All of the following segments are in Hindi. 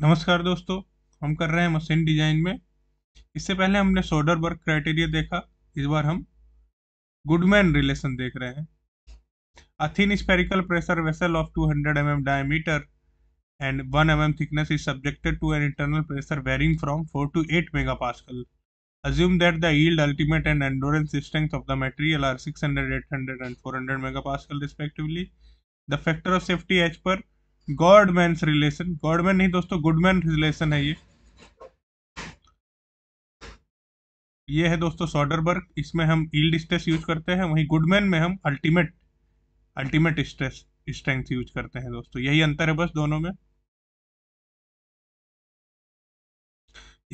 नमस्कार दोस्तों हम कर रहे हैं मशीन डिजाइन में इससे पहले हमने सोडर वर्क क्राइटेरिया देखा इस बार हम गुडमैन रिलेशन देख रहे हैं a thin spherical pressure vessel of 200 hundred mm diameter and 1 m mm thickness is subjected to an internal pressure varying from 4 to 8 mega pascal assume that the ultimate and endurance strength of the material are six hundred eight hundred and four hundred mega pascal respectively the factor of safety H पर गॉडमैन रिलेशन गॉडमैन नहीं दोस्तों गुडमैन रिलेशन है ये ये है दोस्तों सॉडरबर्ग इसमें हम ईल्ड स्ट्रेस यूज करते हैं वहीं गुडमैन में हम ultimate ultimate stress strength use करते हैं दोस्तों यही अंतर है बस दोनों में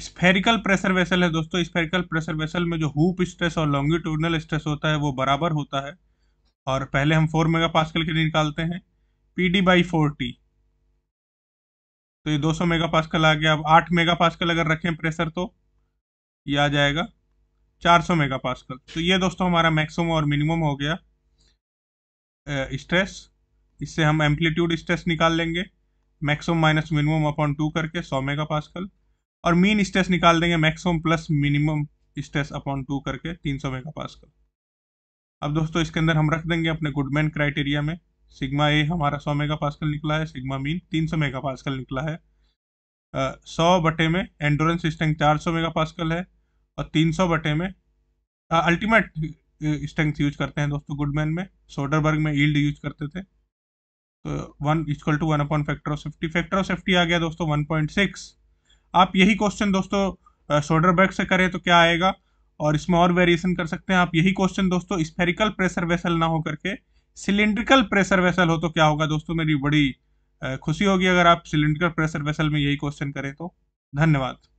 स्फेरिकल प्रेशर वेसल है दोस्तों स्फेरिकल प्रेशर वेसल में जो हुप स्ट्रेस और लॉन्गिट्यूडनल स्ट्रेस होता है वो बराबर होता है और पहले हम फोर मेगा के लिए निकालते हैं P D by four T तो ये 200 मेगा पास्कल आ गया अब 8 मेगा पास्कल अगर रखें प्रेशर तो ये आ जाएगा 400 मेगा पास्कल तो ये दोस्तों हमारा मैक्सिमम और मिनिमम हो गया स्ट्रेस इससे हम एम्पलीट्यूड स्ट्रेस निकाल लेंगे maximum minus minimum upon two करके 100 मेगा पास्कल और मीन स्ट्रेस निकाल देंगे maximum plus minimum stress upon two करके 300 मेगा अब दोस्तों इसके अंदर हम रख देंगे अपने गुडमैन क्राइटेरिया में सिग्मा ए हमारा सौ मेगा पास्कल निकला है सिग्मा मीन तीन सौ मेगा पास्कल निकला है सौ बटे में एंडोरेंस स्ट्रेंथ चार सौ मेगा पास्कल है और तीन सौ बटे में अल्टीमेट स्ट्रेंथ यूज करते हैं दोस्तों गुडमैन में सोडरबर्ग में ईल्ड यूज करते थे तो one is equal to one upon factor of safety factor of safety आ गया दोस्तों वन पॉइंट सिक्स आप यही क्वेश्चन दोस्तों सोडरबर्ग से करें तो क्या आएगा और इसमें और वेरिएशन कर सकते हैं आप यही क्वेश्चन दोस्तों स्फेरिकल प्रेशर वेसल ना हो करके सिलेंड्रिकल प्रेशर वेसल हो तो क्या होगा दोस्तों मेरी बड़ी खुशी होगी अगर आप सिलेंड्रिकल प्रेशर वेसल में यही क्वेश्चन करें तो धन्यवाद